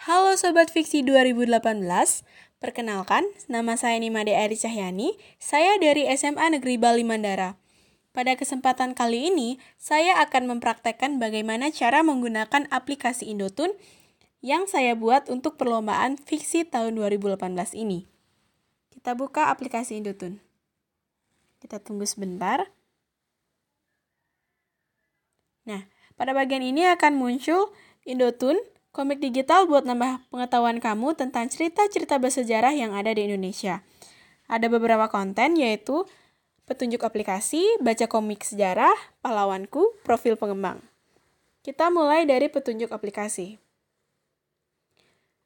Halo Sobat Fiksi 2018, perkenalkan nama saya Nimade Eri Cahyani, saya dari SMA Negeri Bali Mandara. Pada kesempatan kali ini, saya akan mempraktekkan bagaimana cara menggunakan aplikasi Indotune yang saya buat untuk perlombaan fiksi tahun 2018 ini. Kita buka aplikasi Indotune. Kita tunggu sebentar. Nah, pada bagian ini akan muncul Indotune komik digital buat nambah pengetahuan kamu tentang cerita-cerita bersejarah yang ada di Indonesia. Ada beberapa konten yaitu petunjuk aplikasi, baca komik sejarah, pahlawanku, profil pengembang. Kita mulai dari petunjuk aplikasi.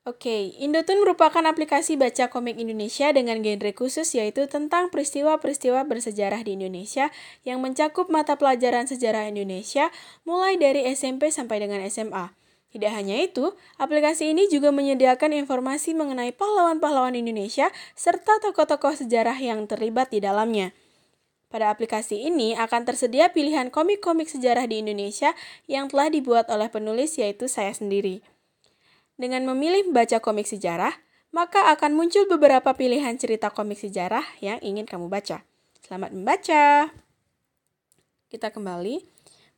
Oke, Indotune merupakan aplikasi baca komik Indonesia dengan genre khusus yaitu tentang peristiwa-peristiwa bersejarah di Indonesia yang mencakup mata pelajaran sejarah Indonesia mulai dari SMP sampai dengan SMA. Tidak hanya itu, aplikasi ini juga menyediakan informasi mengenai pahlawan-pahlawan Indonesia serta tokoh-tokoh sejarah yang terlibat di dalamnya. Pada aplikasi ini akan tersedia pilihan komik-komik sejarah di Indonesia yang telah dibuat oleh penulis yaitu saya sendiri. Dengan memilih baca komik sejarah, maka akan muncul beberapa pilihan cerita komik sejarah yang ingin kamu baca. Selamat membaca. Kita kembali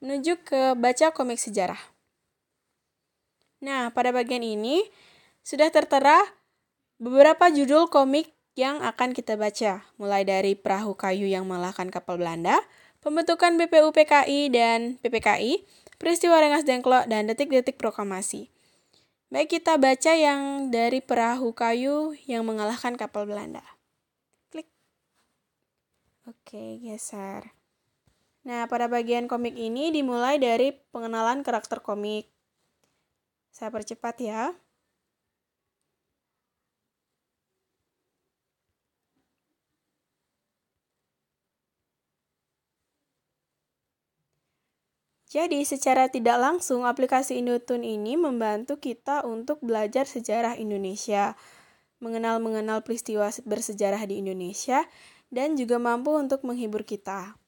menuju ke baca komik sejarah. Nah, pada bagian ini sudah tertera beberapa judul komik yang akan kita baca, mulai dari perahu kayu yang mengalahkan kapal Belanda, pembentukan BPUPKI dan PPKI, peristiwa Rengas Dengklok, dan detik-detik proklamasi. Baik kita baca yang dari perahu kayu yang mengalahkan kapal Belanda. Klik. Oke, geser. Nah, pada bagian komik ini dimulai dari pengenalan karakter komik. Saya percepat ya. Jadi, secara tidak langsung, aplikasi Indotune ini membantu kita untuk belajar sejarah Indonesia, mengenal-mengenal peristiwa bersejarah di Indonesia, dan juga mampu untuk menghibur kita.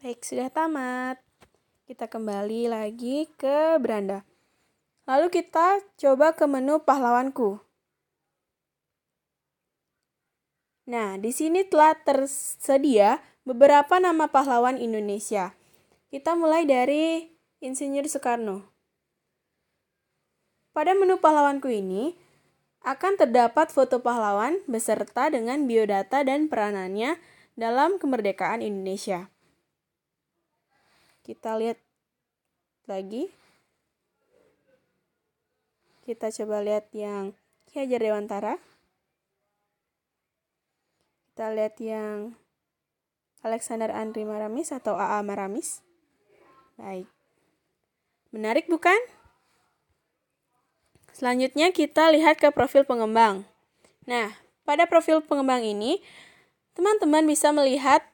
Baik, sudah tamat. Kita kembali lagi ke beranda. Lalu kita coba ke menu pahlawanku. Nah, di sini telah tersedia beberapa nama pahlawan Indonesia. Kita mulai dari Insinyur Soekarno. Pada menu pahlawanku ini akan terdapat foto pahlawan beserta dengan biodata dan peranannya dalam kemerdekaan Indonesia kita lihat lagi kita coba lihat yang Ki Hajar Dewantara kita lihat yang Alexander Andri Maramis atau AA Maramis baik menarik bukan selanjutnya kita lihat ke profil pengembang nah pada profil pengembang ini teman-teman bisa melihat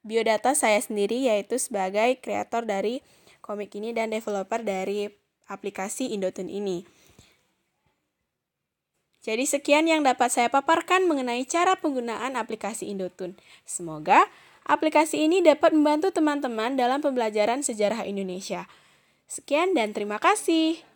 biodata saya sendiri yaitu sebagai kreator dari komik ini dan developer dari aplikasi Indotun ini. Jadi sekian yang dapat saya paparkan mengenai cara penggunaan aplikasi Indotun Semoga aplikasi ini dapat membantu teman-teman dalam pembelajaran sejarah Indonesia. Sekian dan terima kasih.